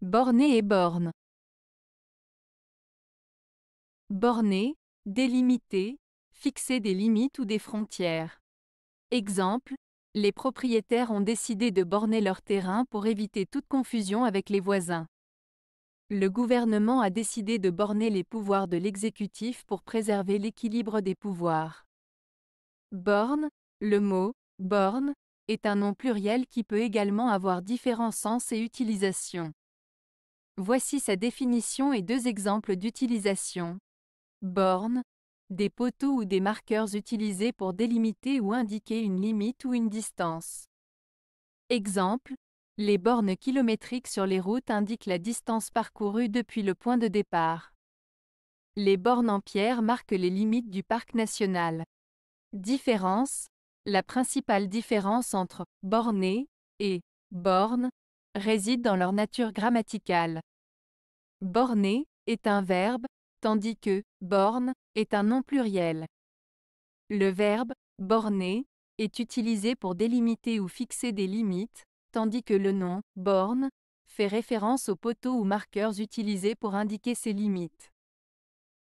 Borné et borne. Borné, délimiter, fixer des limites ou des frontières. Exemple, les propriétaires ont décidé de borner leur terrain pour éviter toute confusion avec les voisins. Le gouvernement a décidé de borner les pouvoirs de l'exécutif pour préserver l'équilibre des pouvoirs. Borne, le mot borne, est un nom pluriel qui peut également avoir différents sens et utilisations. Voici sa définition et deux exemples d'utilisation. Bornes, des poteaux ou des marqueurs utilisés pour délimiter ou indiquer une limite ou une distance. Exemple, les bornes kilométriques sur les routes indiquent la distance parcourue depuis le point de départ. Les bornes en pierre marquent les limites du parc national. Différence La principale différence entre borné et borne réside dans leur nature grammaticale. Borner est un verbe, tandis que borne est un nom pluriel. Le verbe borner est utilisé pour délimiter ou fixer des limites, tandis que le nom borne fait référence aux poteaux ou marqueurs utilisés pour indiquer ces limites.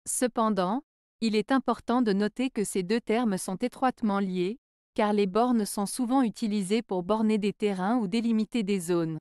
Cependant, il est important de noter que ces deux termes sont étroitement liés, car les bornes sont souvent utilisées pour borner des terrains ou délimiter des zones.